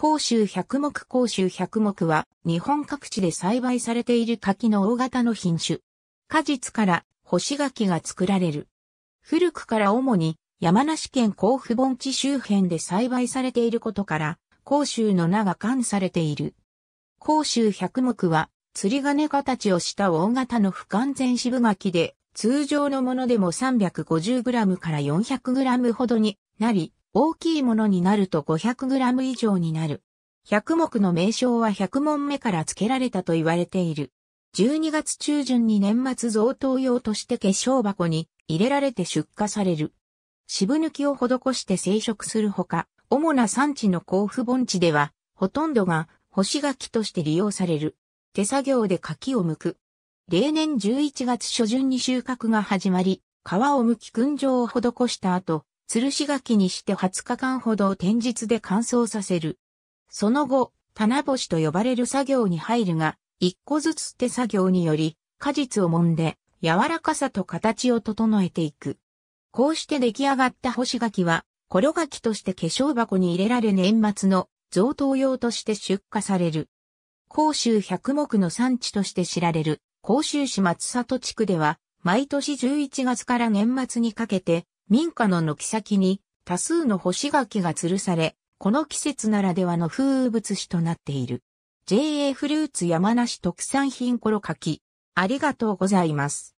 甲州百目甲州百目は日本各地で栽培されている柿の大型の品種。果実から干し柿が作られる。古くから主に山梨県甲府盆地周辺で栽培されていることから、甲州の名が冠されている。甲州百目は釣り金形をした大型の不完全渋柿で、通常のものでも 350g から 400g ほどになり、大きいものになると 500g 以上になる。百目の名称は百問目から付けられたと言われている。12月中旬に年末贈答用として化粧箱に入れられて出荷される。渋抜きを施して生殖するほか、主な産地の甲府盆地では、ほとんどが干し柿として利用される。手作業で柿を剥く。例年11月初旬に収穫が始まり、皮を剥き燻蒸を施した後、吊るし柿にして20日間ほど天日で乾燥させる。その後、棚干しと呼ばれる作業に入るが、一個ずつ手作業により、果実を揉んで、柔らかさと形を整えていく。こうして出来上がった干し柿は、コロ柿として化粧箱に入れられ年末の贈答用として出荷される。甲州百目の産地として知られる甲州市松里地区では、毎年11月から年末にかけて、民家の軒先に多数の干し柿が吊るされ、この季節ならではの風物詩となっている。JA フルーツ山梨特産品コロ柿。ありがとうございます。